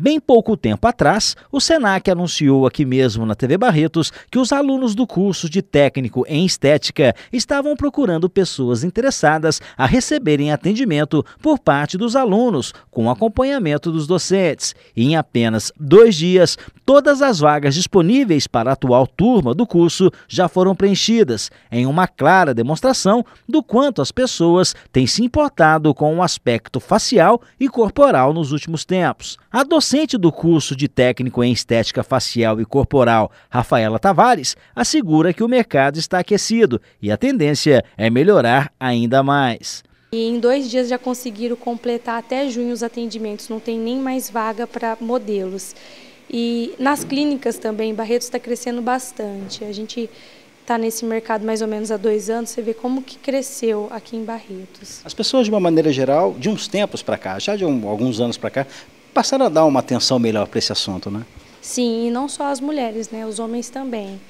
Bem pouco tempo atrás, o SENAC anunciou aqui mesmo na TV Barretos que os alunos do curso de técnico em estética estavam procurando pessoas interessadas a receberem atendimento por parte dos alunos, com acompanhamento dos docentes. E em apenas dois dias, Todas as vagas disponíveis para a atual turma do curso já foram preenchidas, em uma clara demonstração do quanto as pessoas têm se importado com o aspecto facial e corporal nos últimos tempos. A docente do curso de técnico em estética facial e corporal, Rafaela Tavares, assegura que o mercado está aquecido e a tendência é melhorar ainda mais. E em dois dias já conseguiram completar até junho os atendimentos, não tem nem mais vaga para modelos. E nas clínicas também, Barretos está crescendo bastante. A gente está nesse mercado mais ou menos há dois anos, você vê como que cresceu aqui em Barretos. As pessoas, de uma maneira geral, de uns tempos para cá, já de um, alguns anos para cá, passaram a dar uma atenção melhor para esse assunto, né? Sim, e não só as mulheres, né? Os homens também.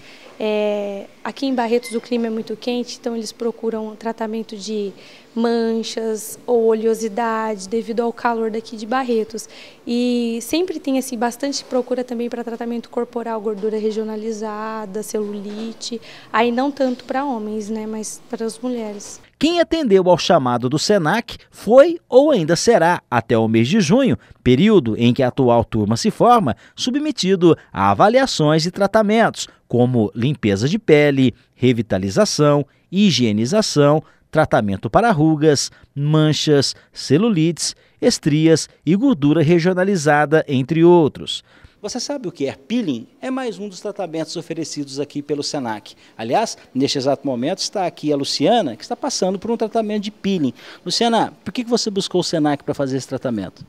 É, aqui em Barretos o clima é muito quente, então eles procuram tratamento de manchas ou oleosidade devido ao calor daqui de Barretos. E sempre tem assim bastante procura também para tratamento corporal, gordura regionalizada, celulite, aí não tanto para homens, né, mas para as mulheres. Quem atendeu ao chamado do SENAC foi ou ainda será, até o mês de junho, período em que a atual turma se forma, submetido a avaliações e tratamentos como limpeza de pele, revitalização, higienização, tratamento para rugas, manchas, celulites, estrias e gordura regionalizada, entre outros. Você sabe o que é peeling? É mais um dos tratamentos oferecidos aqui pelo SENAC. Aliás, neste exato momento está aqui a Luciana, que está passando por um tratamento de peeling. Luciana, por que você buscou o SENAC para fazer esse tratamento?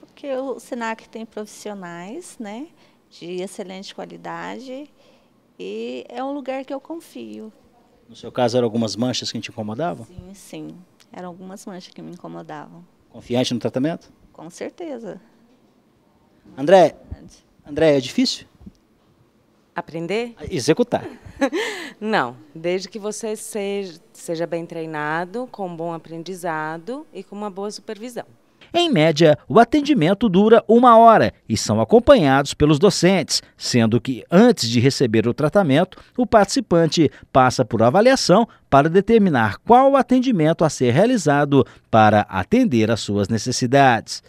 Porque o SENAC tem profissionais né, de excelente qualidade e é um lugar que eu confio. No seu caso, eram algumas manchas que te incomodavam? Sim, sim. Eram algumas manchas que me incomodavam. Confiante no tratamento? Com certeza. André, André, é difícil? Aprender? Executar. Não, desde que você seja, seja bem treinado, com um bom aprendizado e com uma boa supervisão. Em média, o atendimento dura uma hora e são acompanhados pelos docentes, sendo que antes de receber o tratamento, o participante passa por avaliação para determinar qual atendimento a ser realizado para atender às suas necessidades.